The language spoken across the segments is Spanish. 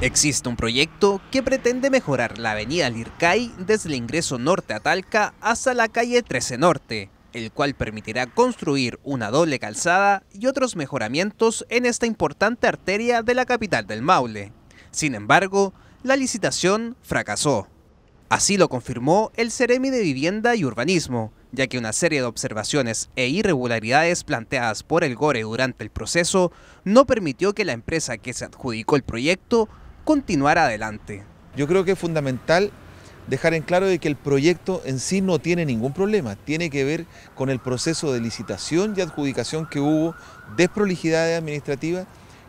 Existe un proyecto que pretende mejorar la avenida Lircay desde el ingreso norte a Talca hasta la calle 13 Norte, el cual permitirá construir una doble calzada y otros mejoramientos en esta importante arteria de la capital del Maule. Sin embargo, la licitación fracasó. Así lo confirmó el Ceremi de Vivienda y Urbanismo, ya que una serie de observaciones e irregularidades planteadas por el GORE durante el proceso no permitió que la empresa que se adjudicó el proyecto continuar adelante. Yo creo que es fundamental dejar en claro de que el proyecto en sí no tiene ningún problema, tiene que ver con el proceso de licitación y adjudicación que hubo, desprolijidades administrativas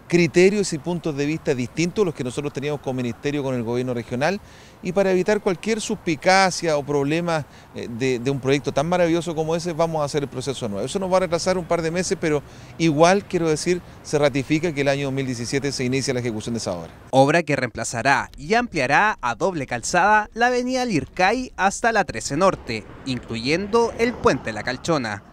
criterios y puntos de vista distintos los que nosotros teníamos como Ministerio, con el gobierno regional, y para evitar cualquier suspicacia o problema eh, de, de, un proyecto tan maravilloso como ese, vamos a hacer el proceso nuevo. Eso nos va a retrasar un par de meses, pero igual, quiero decir, se ratifica que el año 2017 se inicia la ejecución de esa obra. Obra que reemplazará y ampliará a doble calzada la avenida Lircay hasta la 13 Norte, incluyendo el puente La Calchona.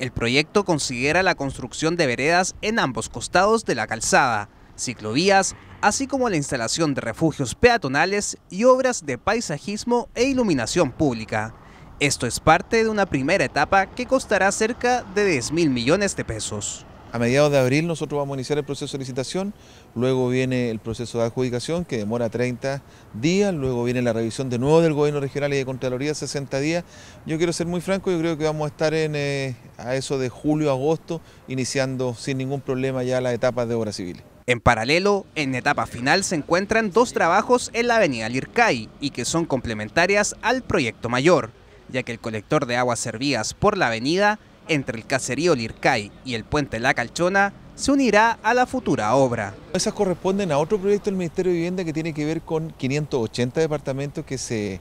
El proyecto considera la construcción de veredas en ambos costados de la calzada, ciclovías, así como la instalación de refugios peatonales y obras de paisajismo e iluminación pública. Esto es parte de una primera etapa que costará cerca de 10 mil millones de pesos. A mediados de abril nosotros vamos a iniciar el proceso de licitación, luego viene el proceso de adjudicación que demora 30 días, luego viene la revisión de nuevo del gobierno regional y de Contraloría 60 días. Yo quiero ser muy franco, yo creo que vamos a estar en, eh, a eso de julio, agosto, iniciando sin ningún problema ya las etapas de obra civil. En paralelo, en etapa final se encuentran dos trabajos en la avenida Lircay y que son complementarias al proyecto mayor, ya que el colector de aguas servidas por la avenida entre el caserío Lircay y el puente La Calchona se unirá a la futura obra. Esas corresponden a otro proyecto del Ministerio de Vivienda que tiene que ver con 580 departamentos que se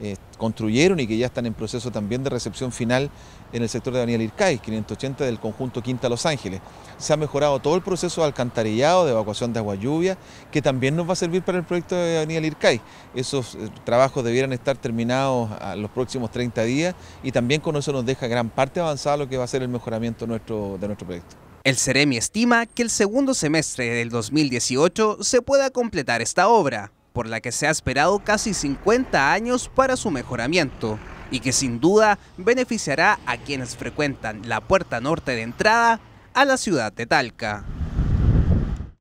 eh, construyeron y que ya están en proceso también de recepción final en el sector de Daniel Lircay, 580 del conjunto Quinta Los Ángeles. Se ha mejorado todo el proceso de alcantarillado, de evacuación de agua lluvia, que también nos va a servir para el proyecto de Daniel Lircay. Esos eh, trabajos debieran estar terminados a los próximos 30 días y también con eso nos deja gran parte avanzada lo que va a ser el mejoramiento nuestro, de nuestro proyecto. El Ceremi estima que el segundo semestre del 2018 se pueda completar esta obra por la que se ha esperado casi 50 años para su mejoramiento y que sin duda beneficiará a quienes frecuentan la puerta norte de entrada a la ciudad de Talca.